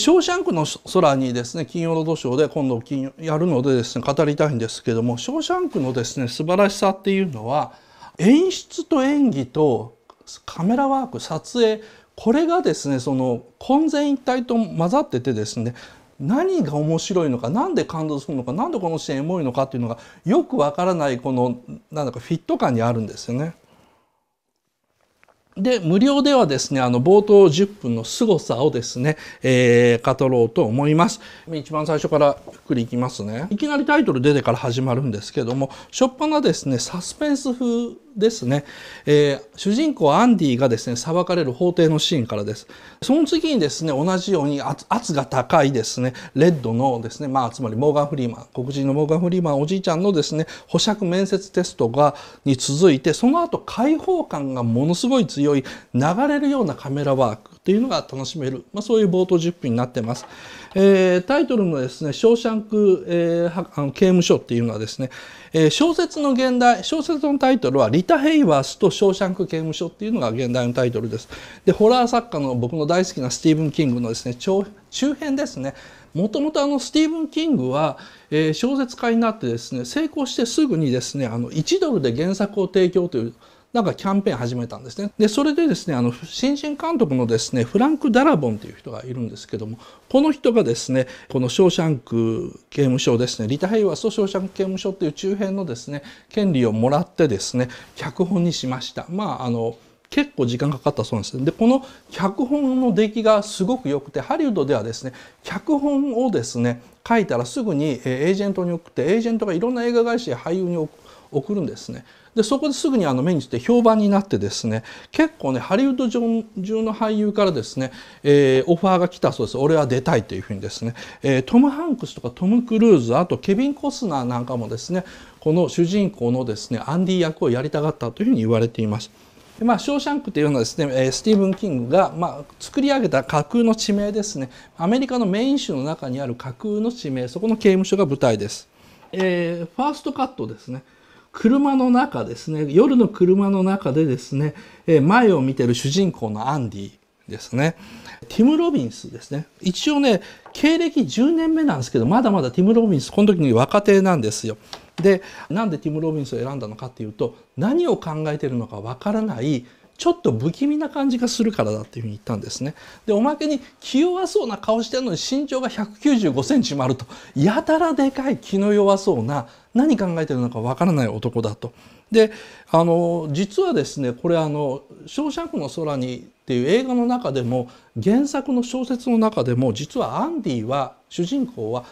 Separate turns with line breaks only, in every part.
ショーシャンクの空にですね、金曜ロードショーで今度金やるのでですね、語りたいんですけども、ショーシャンクのですね、素晴らしさっていうのは、演出と演技とカメラワーク、撮影、これがですね、その混然一体と混ざっててですね、何が面白いのか何で感動するのか何でこのシーンエモいのかっていうのがよくわからないこのなんだかフィット感にあるんですよね。で、無料ではですね、あの、冒頭10分の凄さをですね、えー、語ろうと思います。一番最初からゆっくりいきますね。いきなりタイトル出てから始まるんですけども、しょっぱなですね、サスペンス風ですね、えー、主人公アンディがですね裁かれる法廷のシーンからですその次にですね同じように圧が高いですねレッドのですねまあつまりモーガン・フリーマン黒人のモーガン・フリーマンおじいちゃんのですね保釈面接テストがに続いてその後開放感がものすごい強い流れるようなカメラワークっていうのが楽しめる、まあ、そういう冒頭10分になってます。えー、タイトルのですね、ショーシャンク、えー、あの刑務所っていうのはですね、えー、小説の現代、小説のタイトルはリタ・ヘイワースとショーシャンク刑務所っていうのが現代のタイトルです。で、ホラー作家の僕の大好きなスティーブン・キングのですね、中編ですね、もともとあのスティーブン・キングは、えー、小説家になってですね成功してすぐにですねあの1ドルで原作を提供というなんかキャンペーン始めたんですね。で、それでですね、あの、新人監督のですね、フランク・ダラボンという人がいるんですけども、この人がですね、このショーシャンク刑務所ですね、リタ・ヘイワースとショーシャンク刑務所っていう中編のですね、権利をもらってですね、脚本にしました。まあ、あの、結構時間かかったそうなんです。で、この脚本の出来がすごく良くて、ハリウッドではですね、脚本をですね、書いたらすぐにエージェントに送って、エージェントがいろんな映画会社や俳優に送って、送るんですね。でそこですぐにあの目にして評判になってですね結構ねハリウッド上の俳優からですね、えー、オファーが来たそうです俺は出たいというふうにですね、えー、トム・ハンクスとかトム・クルーズあとケビン・コスナーなんかもですねこの主人公のですねアンディ役をやりたかったというふうに言われています。でまあ、ショーシャンクというのはですね、スティーブン・キングが、まあ、作り上げた架空の地名ですね。アメリカのメイン州の中にある架空の地名、そこの刑務所が舞台です。えー、ファーストカットですね。車の中ですね、夜の車の中でですね、え前を見てる主人公のアンディですね、ティム・ロビンスですね。一応ね、経歴10年目なんですけど、まだまだティム・ロビンス、この時に若手なんですよ。で、なんでティム・ロビンスを選んだのかっていうと、何を考えてるのかわからないちょっと不気味な感じがするからだっていうふうに言ったんですね。でおまけに気弱そうな顔してるのに身長が195センチもあるとやたらでかい気の弱そうな何考えてるのかわからない男だと。であの実はですねこれあの「小ョの空に」っていう映画の中でも原作の小説の中でも実はアンディは主人公は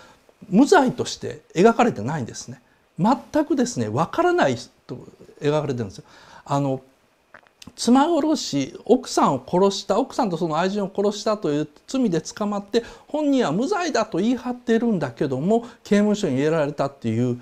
無罪として描かれてないんですね。全くですねわからないと描かれてるんですよ。あの妻殺し奥さんを殺した奥さんとその愛人を殺したという罪で捕まって本人は無罪だと言い張ってるんだけども刑務所に入れられたっていう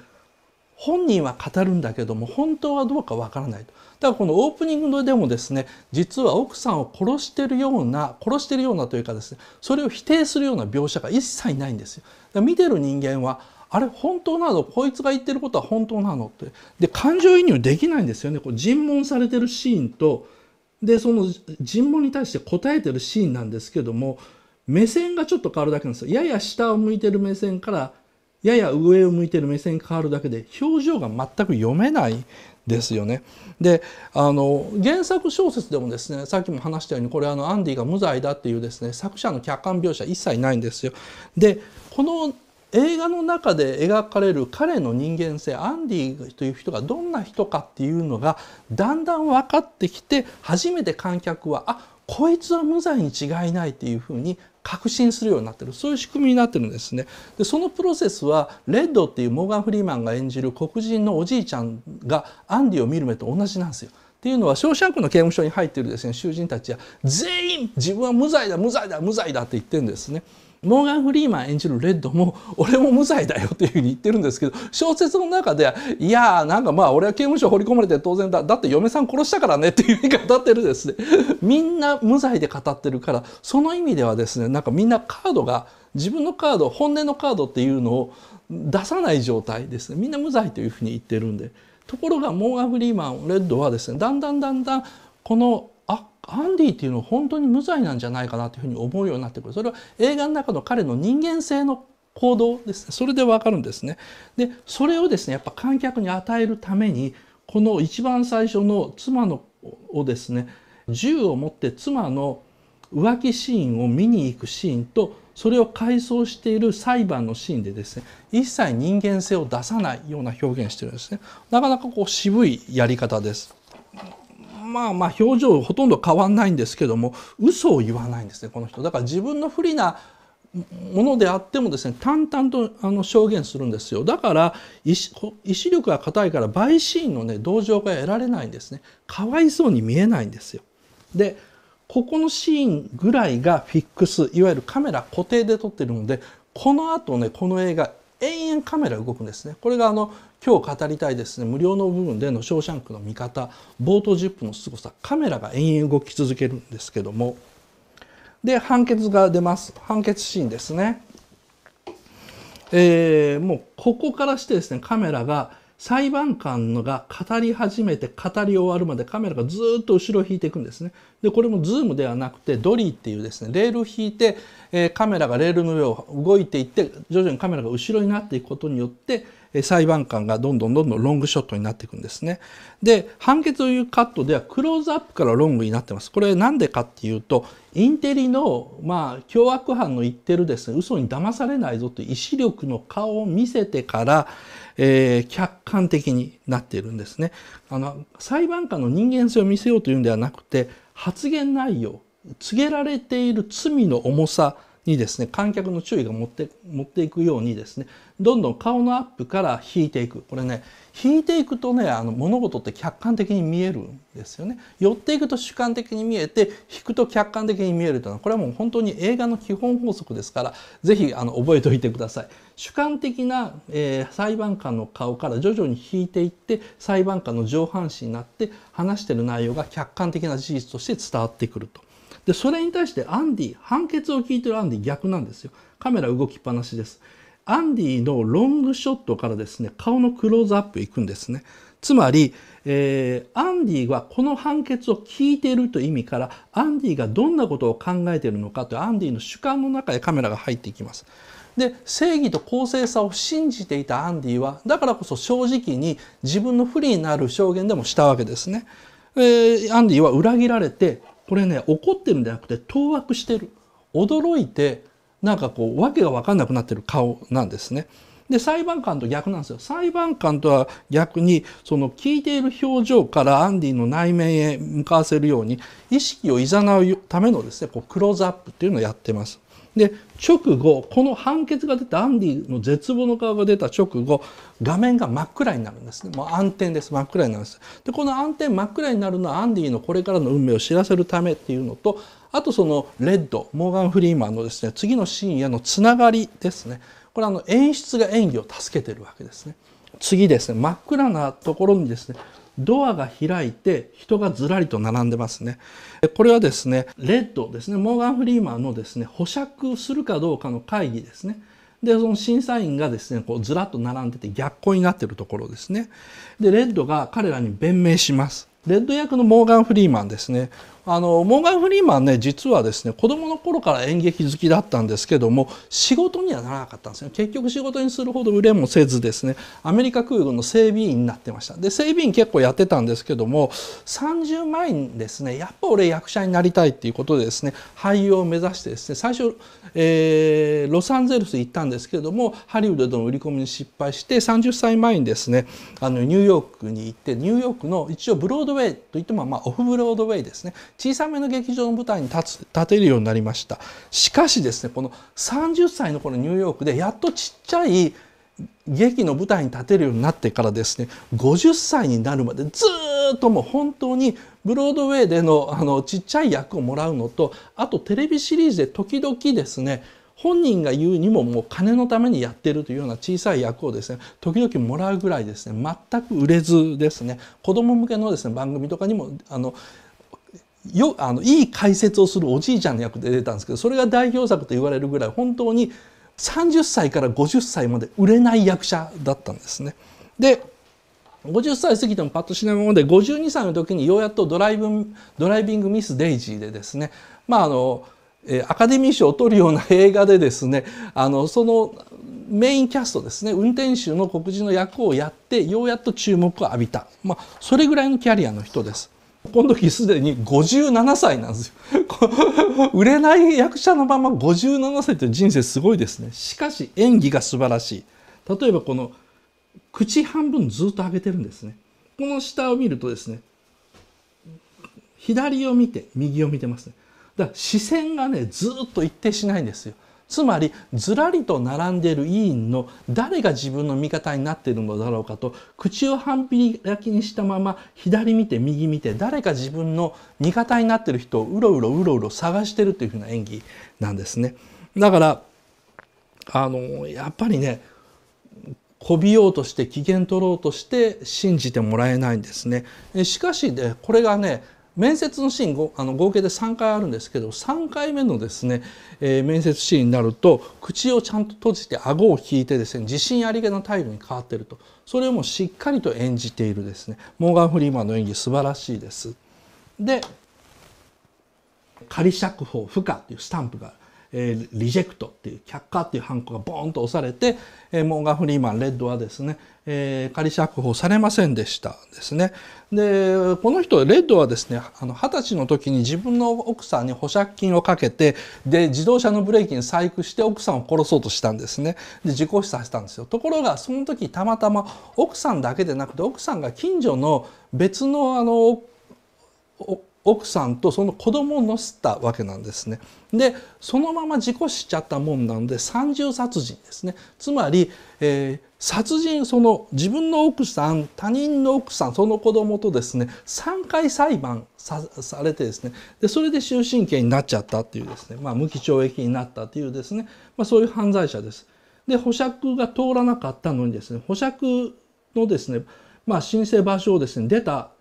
本人は語るんだけども本当はどうかわからないと。だからこのオープニングでもですね実は奥さんを殺してるような殺してるようなというかですねそれを否定するような描写が一切ないんですよ。見てる人間はあれ本当なのこいつが言ってることは本当なのってで感情移入できないんですよねこう尋問されてるシーンとでその尋問に対して答えてるシーンなんですけども目線がちょっと変わるだけなんですよやや下を向いてる目線からやや上を向いてる目線変わるだけで表情が全く読めないですよね。であの原作小説でもですねさっきも話したようにこれあのアンディが無罪だっていうですね作者の客観描写一切ないんですよ。でこの映画の中で描かれる彼の人間性アンディという人がどんな人かっていうのがだんだん分かってきて初めて観客はあこいつは無罪に違いないっていうふうに確信するようになってるそういう仕組みになってるんですねでそのプロセスはレッドっていうモーガン・フリーマンが演じる黒人のおじいちゃんがアンディを見る目と同じなんですよ。っていうのは「ショーシャンクの刑務所」に入っているですね囚人たちは全員自分は無罪だ無罪だ無罪だって言ってるんですね。モーガン・フリーマン演じるレッドも俺も無罪だよっていうふうに言ってるんですけど小説の中でいやーなんかまあ俺は刑務所放り込まれて当然だだって嫁さん殺したからねっていうふうに語ってるですねみんな無罪で語ってるからその意味ではですねなんかみんなカードが自分のカード本音のカードっていうのを出さない状態ですねみんな無罪というふうに言ってるんでところがモーガン・フリーマンレッドはですねだんだんだんだんこのあアンディっていうのは本当に無罪なんじゃないかなというふうに思うようになってくるそれは映画の中の彼の人間性の行動ですそれで分かるんですね。でそれをですねやっぱ観客に与えるためにこの一番最初の妻のをですね銃を持って妻の浮気シーンを見に行くシーンとそれを回想している裁判のシーンでですね一切人間性を出さないような表現してるんですねなかなかこう渋いやり方です。まあまあ表情ほとんど変わんないんですけども嘘を言わないんですねこの人だから自分の不利なものであってもですね淡々とあの証言するんですよだから意志力が硬いから陪審員のね同情が得られないんですねかわいそうに見えないんですよでここのシーンぐらいがフィックスいわゆるカメラ固定で撮ってるのでこのあとねこの映画延々カメラ動くんですねこれがあの今日語りたいですね無料の部分での「ショーシャンクの見方」冒頭10分の凄さカメラが延々動き続けるんですけどもで判決が出ます判決シーンですね。えー、もうここからしてですねカメラが裁判官のが語り始めて語り終わるまでカメラがずっと後ろを引いていくんですね。でこれもズームではなくてドリーっていうですねレールを引いて、えー、カメラがレールの上を動いていって徐々にカメラが後ろになっていくことによって裁判官がどんどんどんどんロングショットになっていくんですね。で、判決をいうカットではクローズアップからロングになってます。これ何でかっていうと、インテリの、まあ、凶悪犯の言ってるですね、嘘に騙されないぞという意志力の顔を見せてから、えー、客観的になっているんですね。あの、裁判官の人間性を見せようというんではなくて、発言内容、告げられている罪の重さにですね、観客の注意が持って、持っていくようにですね、どんどん顔のアップから引いていく。これね、引いていくとね、あの物事って客観的に見えるんですよね。寄っていくと主観的に見えて、引くと客観的に見えるというのは、これはもう本当に映画の基本法則ですから、是非あの覚えておいてください。主観的な、えー、裁判官の顔から徐々に引いていって、裁判官の上半身になって、話してる内容が客観的な事実として伝わってくると。で、それに対してアンディ、判決を聞いてるアンディ逆なんですよ。カメラ動きっぱなしです。アンディのロングショットからですね、顔のクローズアップいくんですね。つまり、えー、アンディはこの判決を聞いているという意味から、アンディがどんなことを考えているのかというアンディの主観の中へカメラが入っていきます。で正義と公正さを信じていたアンディはだからこそ正直に自分の不利になる証言でもしたわけですね。えー、アンディは裏切られてこれね、怒ってるんじゃなくて、当惑してる。驚いて、なんかこう、訳が分かんなくなってる顔なんですね。で、裁判官と逆なんですよ。裁判官とは逆に、その聞いている表情からアンディの内面へ向かわせるように、意識を誘うためのですね、こうクローズアップっていうのをやってます。で直後この判決が出たアンディの絶望の顔が出た直後画面が真っ暗になるんですねもう暗転です真っ暗になるんですでこの暗転真っ暗になるのはアンディのこれからの運命を知らせるためっていうのとあとそのレッドモーガン・フリーマンのですね次のシーンへのつながりですねこれあの演出が演技を助けてるわけですね次ですね真っ暗なところにですねドアが開いて人がずらりと並んでますね。これはですね、レッドですね、モーガン・フリーマンのですね、保釈するかどうかの会議ですね。で、その審査員がですね、こうずらっと並んでて逆光になってるところですね。で、レッドが彼らに弁明します。レッド役のモーガン・フリーマンですね。あのモーガン・フリーマンね実はですね子供の頃から演劇好きだったんですけども仕事にはならなかったんですね結局仕事にするほど売れもせずですねアメリカ空軍の整備員になってましたで整備員結構やってたんですけども30前にですねやっぱ俺役者になりたいっていうことでですね俳優を目指してですね最初、えー、ロサンゼルス行ったんですけどもハリウッドの売り込みに失敗して30歳前にですねあのニューヨークに行ってニューヨークの一応ブロードウェイといってもまあオフブロードウェイですね小さめの劇場の舞台に立つ立てるようになりましたしかしですねこの30歳の頃ニューヨークでやっとちっちゃい劇の舞台に立てるようになってからですね50歳になるまでずっともう本当にブロードウェイでのあのちっちゃい役をもらうのとあとテレビシリーズで時々ですね本人が言うにももう金のためにやってるというような小さい役をですね時々もらうぐらいですね全く売れずですね子供向けのですね番組とかにもあのよあのいい解説をするおじいちゃんの役で出たんですけどそれが代表作と言われるぐらい本当に30歳から50歳まで売れない役者だったんですね。で50歳過ぎてもパッとしないもので52歳の時にようやっとドライブドライビング・ミス・デイジーでですねまああのアカデミー賞を取るような映画でですねあのそのメインキャストですね運転手の黒人の役をやってようやっと注目を浴びた、まあ、それぐらいのキャリアの人です。この時すでに57歳なんですよ 売れない役者のまま57歳って人生すごいですねしかし演技が素晴らしい例えばこの口半分ずっと上げてるんですねこの下を見るとですね左を見て右を見てますねだから視線がねずっと一定しないんですよつまりずらりと並んでいる委員の誰が自分の味方になっているのだろうかと口を半開きにしたまま左見て右見て誰か自分の味方になっている人をうろうろうろうろ探してるというふうな演技なんですね。だからあのやっぱりねこびようとして機嫌取ろうとして信じてもらえないんですね。しかし、ね、これがね面接のシーンあの合計で3回あるんですけど3回目のですね、えー、面接シーンになると口をちゃんと閉じて顎を引いてですね自信ありげな態度に変わってるとそれをもうしっかりと演じているですねモーガン・フリーマンの演技素晴らしいです。で仮釈放不可というスタンプがえー、リジェクトっていう却下っていうハンコがボーンと押されて、えー、モーガン・フリーマンレッドはですね、えー、仮釈放されませんでしたですね。でこの人レッドはですね二十歳の時に自分の奥さんに保釈金をかけてで自動車のブレーキに細工して奥さんを殺そうとしたんですね。で自己死させたんですよ。ところがその時たまたま奥さんだけでなくて奥さんが近所の別のあのお奥さんとその子供を乗せたわけなんですね。でそのまま事故しちゃったもんなんで三重殺人ですね。つまり、えー、殺人その自分の奥さん他人の奥さんその子供とですね3回裁判されてですねでそれで終身刑になっちゃったっていうですね、まあ、無期懲役になったっていうですね、まあ、そういう犯罪者です。で保釈が通らなかったのにですね保釈のですね、まあ、申請場所をですね出た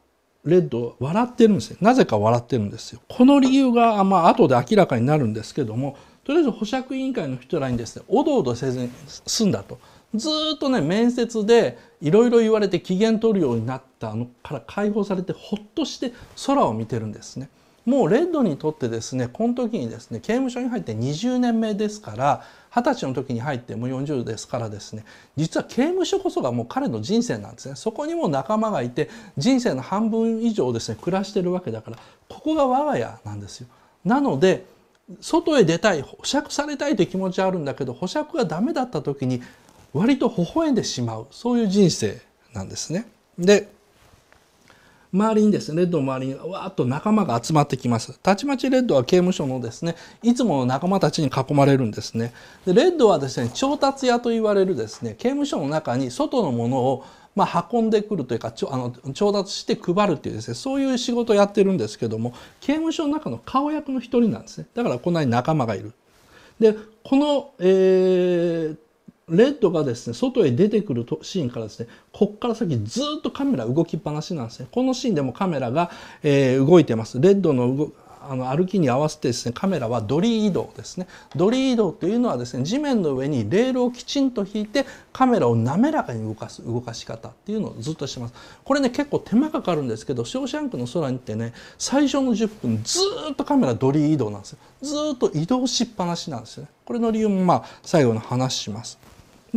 レッド笑ってるんですよなぜか笑ってるんですよこの理由が、まあ後で明らかになるんですけどもとりあえず保釈委員会の人らにですねおどおどせずに済んだとずっとね面接でいろいろ言われて機嫌取るようになったのから解放されてほっとして空を見てるんですねもうレッドにとってですねこの時にですね刑務所に入って20年目ですから二十歳の時に入ってもう40ですからですね実は刑務所こそがもう彼の人生なんですねそこにも仲間がいて人生の半分以上ですね暮らしてるわけだからここが我が家なんですよ。なので外へ出たい保釈されたいという気持ちはあるんだけど保釈が駄目だった時に割と微笑んでしまうそういう人生なんですね。で周りにですね、レッドの周りにわーっと仲間が集まってきます。たちまちレッドは刑務所のですね、いつもの仲間たちに囲まれるんですね。でレッドはですね、調達屋と言われるですね、刑務所の中に外のものをまあ、運んでくるというかちょあの調達して配るというですねそういう仕事をやってるんですけども刑務所の中の顔役の一人なんですねだからこんなに仲間がいる。でこの、えー、レッドがですね、外へ出てくるシーンからですね、こっから先ずっとカメラ動きっぱなしなんですね。このシーンでもカメラが、えー、動いてます。レッドのあの歩きに合わせてですねカメラはドリ移動ですねドリ移動というのはですね地面の上にレールをきちんと引いてカメラを滑らかに動かす動かし方っていうのをずっとしてますこれね結構手間かかるんですけど「ショーシャンクの空に」行ってね最初の10分ずっとカメラドリ移動なんですよずっと移動しっぱなしなんですよねこれの理由もまあ最後の話します。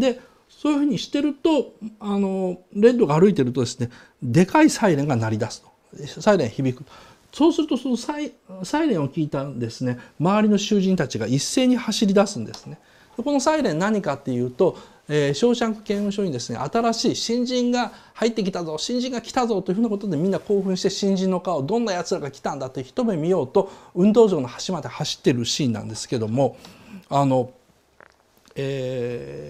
でそういうふうにしてるとあのレッドが歩いてるとですねでかいサイレンが鳴り出すとサイレン響くそうするとそのサイレンを聞いたですね周りの囚人たちが一斉に走り出すんですね。このサイレン何かっていうとえー、ショーシャンク刑務所にですね新しい新人が入ってきたぞ新人が来たぞというふうなことでみんな興奮して新人の顔どんなやつらが来たんだって一目見ようと運動場の端まで走ってるシーンなんですけどもあの、えー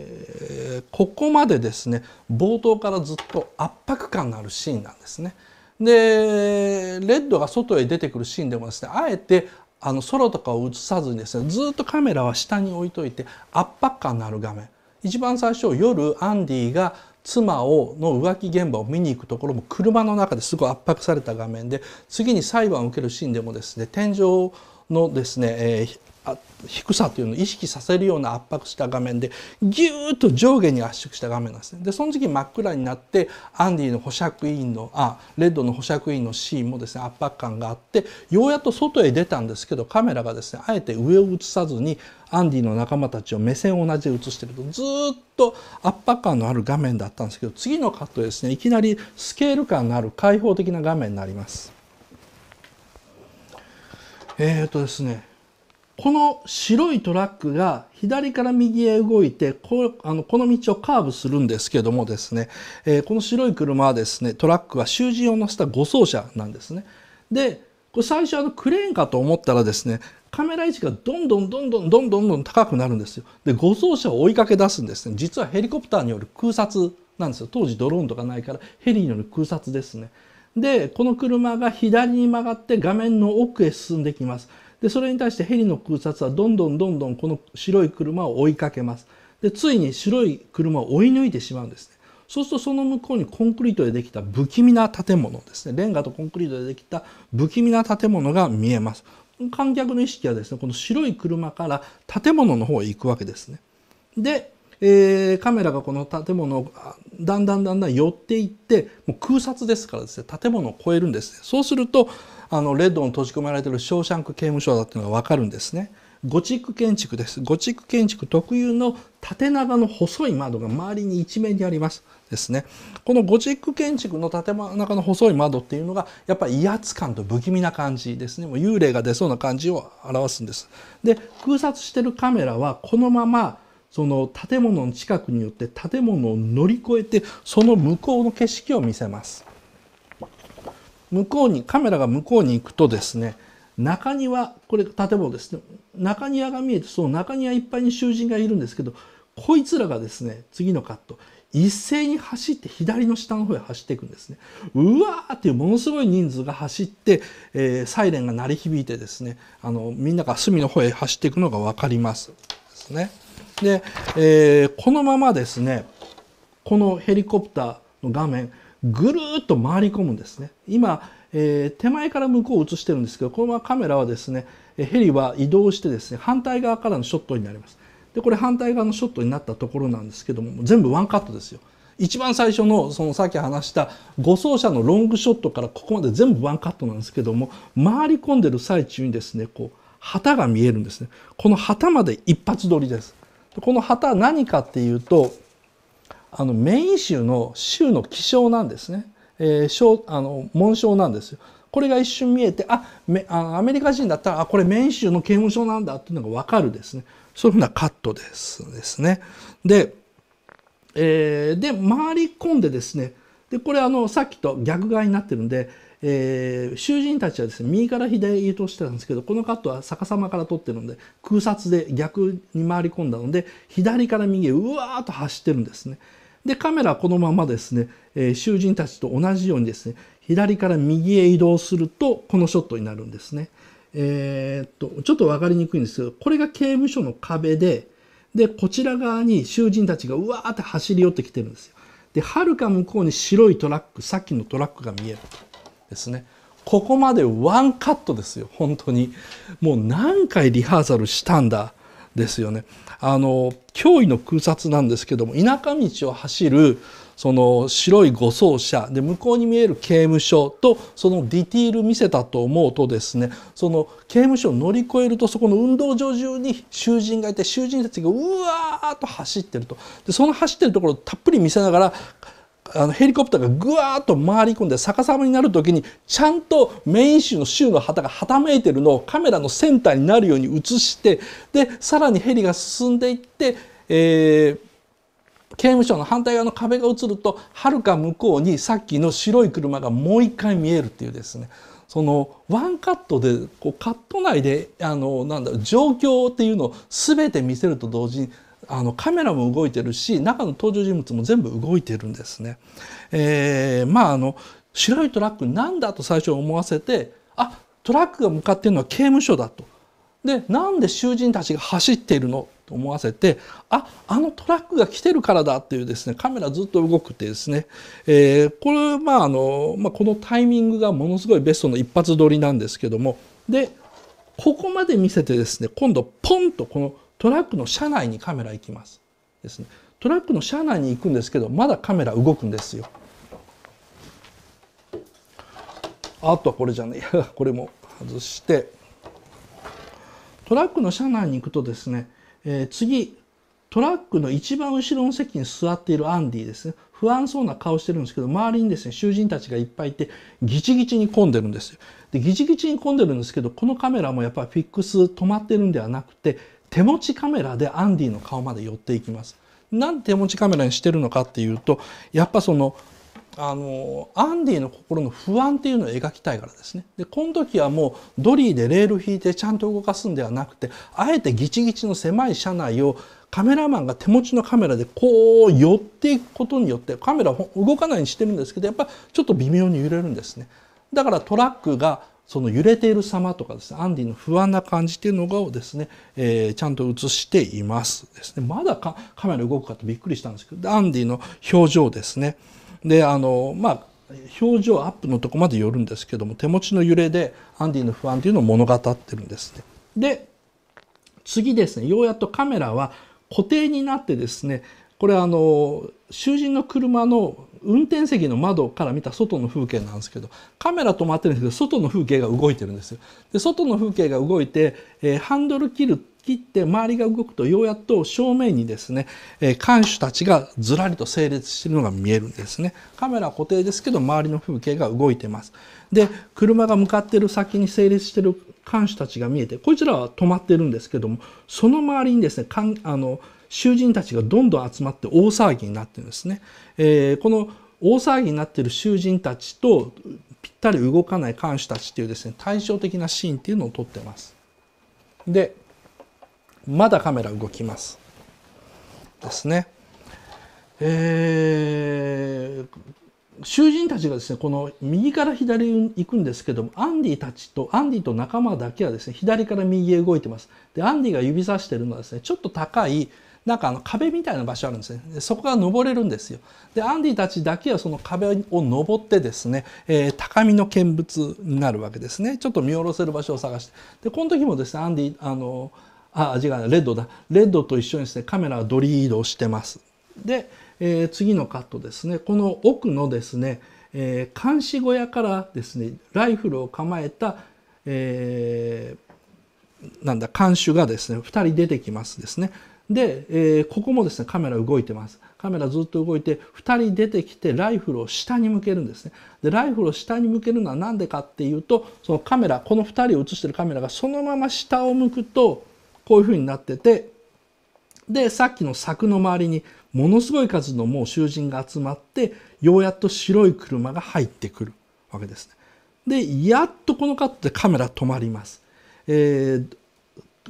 ここまでですね冒頭からずっと圧迫感のあるシーンなんですね。でレッドが外へ出てくるシーンでもですねあえてあの空とかを映さずにですねずっとカメラは下に置いといて圧迫感のある画面一番最初夜アンディが妻をの浮気現場を見に行くところも車の中ですごい圧迫された画面で次に裁判を受けるシーンでもですね天井のですね、えー、低さというのを意識させるような圧迫した画面でぎゅーっと上下に圧縮した画面なんですね。でその時真っ暗になってアンディの保釈委員のあレッドの保釈委員のシーンもですね圧迫感があってようやっと外へ出たんですけどカメラがですねあえて上を映さずにアンディの仲間たちを目線を同じで映してるとずっと圧迫感のある画面だったんですけど次のカットですねいきなりスケール感のある開放的な画面になります。えーとですねこの白いトラックが左から右へ動いてこあのこの道をカーブするんですけどもですね、えー、この白い車はですねトラックは囚人を乗せた護送車なんですね。でこれ最初あのクレーンかと思ったらですねカメラ位置がどんどんどんどんどんどんどん高くなるんですよ。で護送車を追いかけ出すんですね。実はヘリコプターによる空撮なんですよ。当時ドローンとかないからヘリによる空撮ですね。でこの車が左に曲がって画面の奥へ進んできます。でそれに対してヘリの空撮はどんどんどんどんこの白い車を追いかけますでついに白い車を追い抜いてしまうんですねそうするとその向こうにコンクリートでできた不気味な建物ですねレンガとコンクリートでできた不気味な建物が見えます観客の意識はですねこの白い車から建物の方へ行くわけですねで、えー、カメラがこの建物をだんだんだんだん寄っていってもう空撮ですからですね建物を越えるんですねそうするとあのレッドに閉じ込められているショーシャンク刑務所だっていうのが分かるんですね。ゴチック建築です。ゴチック建築特有の縦長の細い窓が周りに一面にあります。ですね。このゴチック建築の縦長の細い窓っていうのが、やっぱり威圧感と不気味な感じですね。もう幽霊が出そうな感じを表すんです。で、空撮してるカメラはこのまま、その建物の近くによって建物を乗り越えて、その向こうの景色を見せます。向こうにカメラが向こうに行くとですね中庭これ建物ですね中庭が見えてその中庭いっぱいに囚人がいるんですけどこいつらがですね次のカット一斉に走って左の下の方へ走っていくんですねうわーっていうものすごい人数が走って、えー、サイレンが鳴り響いてですねあのみんなが隅の方へ走っていくのが分かりますですねで、えー、このままですねこのヘリコプターの画面ぐるっと回り込むんですね。今、えー、手前から向こうを映してるんですけど、このままカメラはですね、ヘリは移動してですね、反対側からのショットになります。で、これ反対側のショットになったところなんですけども、全部ワンカットですよ。一番最初の、そのさっき話した護送車のロングショットからここまで全部ワンカットなんですけども、回り込んでる最中にですね、こう、旗が見えるんですね。この旗まで一発撮りです。この旗何かっていうと、あのメイン州の州の気象なんですね、えー、あの紋章なんですよ。これが一瞬見えてあめあのアメリカ人だったらあこれメイン州の刑務所なんだっていうのが分かるですねそういうふうなカットですですね。で,、えー、で回り込んでですねでこれあのさっきと逆側になってるんでえー、囚人たちはですね右から左へ動してたんですけどこのカットは逆さまから撮ってるので空撮で逆に回り込んだので左から右へうわーっと走ってるんですね。でカメラはこのままですね、えー、囚人たちと同じようにですね左から右へ移動するとこのショットになるんですね。えー、っとちょっと分かりにくいんですけどこれが刑務所の壁ででこちら側に囚人たちがうわーって走り寄ってきてるんですよ。ではるか向こうに白いトラックさっきのトラックが見えると。ですねここまでワンカットですよ本当にもう何回リハーサルしたんだですよねあの驚異の空撮なんですけども田舎道を走るその白い護送車で向こうに見える刑務所とそのディティール見せたと思うとですねその刑務所を乗り越えるとそこの運動場中に囚人がいて囚人たちがうわーっと走ってるとでその走ってるところをたっぷり見せながらあのヘリコプターがぐわーっと回り込んで逆さまになる時にちゃんとメイン州の州の旗がはためいてるのをカメラのセンターになるように映してでさらにヘリが進んでいって、えー、刑務所の反対側の壁が映るとはるか向こうにさっきの白い車がもう一回見えるっていうですねそのワンカットでこうカット内であのなんだ状況っていうのを全て見せると同時にあのカメラも動いてるし中の登場人物も全部動いてるんですね。えー、まああの白いトラックなんだと最初思わせてあトラックが向かっているのは刑務所だと。でなんで囚人たちが走っているのと思わせてああのトラックが来てるからだっていうですねカメラずっと動くってですね、えー、これまああの、まあ、このタイミングがものすごいベストの一発撮りなんですけどもでここまで見せてですね今度ポンとこのトラックの車内にカメラ行きます。ですね。トラックの車内に行くんですけど、まだカメラ動くんですよ。あとはこれじゃねや これも外して。トラックの車内に行くとですね、えー、次、トラックの一番後ろの席に座っているアンディですね。不安そうな顔してるんですけど、周りにですね、囚人たちがいっぱいいて、ギチギチに混んでるんですよ。で、ギチギチに混んでるんですけど、このカメラもやっぱりフィックス止まってるんではなくて、手持ちカメラでアンディの顔まで寄っていきます。なんで手持ちカメラにしてるのかっていうとやっぱそのあのアンディの心の不安っていうのを描きたいからですねでこの時はもうドリーでレール引いてちゃんと動かすんではなくてあえてギチギチの狭い車内をカメラマンが手持ちのカメラでこう寄っていくことによってカメラ動かないようにしてるんですけどやっぱちょっと微妙に揺れるんですね。だからトラックがその揺れている様とかですね、アンディの不安な感じっていうのがですね、えー、ちゃんと映していますですね。まだカメラ動くかとびっくりしたんですけど、アンディの表情ですね。で、あの、まあ、表情アップのとこまで寄るんですけども、手持ちの揺れでアンディの不安というのを物語ってるんですね。で、次ですね、ようやっとカメラは固定になってですね、これあの、囚人の車の運転席の窓から見た外の風景なんですけどカメラ止まってるんですけど外の風景が動いてるんですよ。で外の風景が動いて、えー、ハンドル切る切って周りが動くとようやっと正面にですね、えー、看守たちがずらりと整列してるのが見えるんですね。カメラ固定ですけど周りの風景が動いてます。で車が向かってる先に整列してる看守たちが見えてこちらは止まってるんですけどもその周りにですねかんあの囚人たちがどんどん集まって大騒ぎになってるんですね。えー、この大騒ぎになってる囚人たちとぴったり動かない看守たちっていうですね対照的なシーンっていうのを撮ってます。でまだカメラ動きます。ですね。えー、囚人たちがですねこの右から左に行くんですけどもアンディたちとアンディと仲間だけはですね左から右へ動いてます。でアンディが指さしてるのはですねちょっと高いなんかあの壁みたいな場所あるんですねそこが登れるんですよでアンディたちだけはその壁を登ってですね、えー、高みの見物になるわけですねちょっと見下ろせる場所を探してでこの時もですねアンディあのあ違うレッドだレッドと一緒にですねカメラはドリードしてますで、えー、次のカットですねこの奥のですね、えー、監視小屋からですねライフルを構えた、えー、なんだ看守がですね2人出てきますですねで、えー、ここもですね、カメラ動いてます。カメラずっと動いて、2人出てきて、ライフルを下に向けるんですね。で、ライフルを下に向けるのは何でかっていうと、そのカメラ、この2人を映してるカメラがそのまま下を向くと、こういう風になってて、で、さっきの柵の周りにものすごい数のもう囚人が集まって、ようやっと白い車が入ってくるわけですね。で、やっとこのカットでカメラ止まります。えー、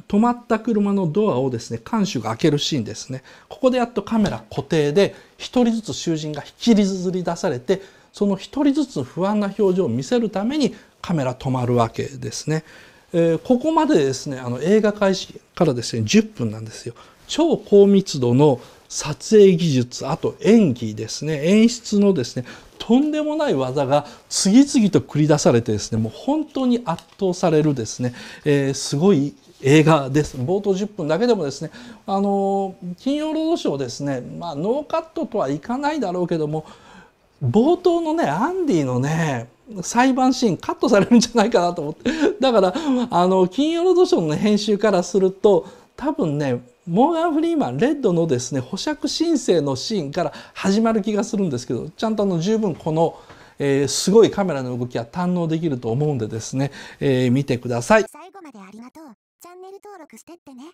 止まった車のドアをですね、看守が開けるシーンですね。ここでやっとカメラ固定で、1人ずつ囚人が引きずり出されて、その1人ずつ不安な表情を見せるためにカメラ止まるわけですね。えー、ここまでですね、あの映画開始からですね、10分なんですよ。超高密度の撮影技術、あと演技ですね、演出のですね、とんでもない技が次々と繰り出されてですね、もう本当に圧倒されるですね、えー、すごい映画です冒頭10分だけでもですねあの金曜ロードショーですね、まあ、ノーカットとはいかないだろうけども冒頭のねアンディのね裁判シーンカットされるんじゃないかなと思って だからあの金曜ロードショーの、編集からすると多分ねモーガン・フリーマンレッドのですね保釈申請のシーンから始まる気がするんですけどちゃんとあの十分この、えー、すごいカメラの動きは堪能できると思うんでですね、えー、見てください。最後までありがとうチャンネル登録してってね。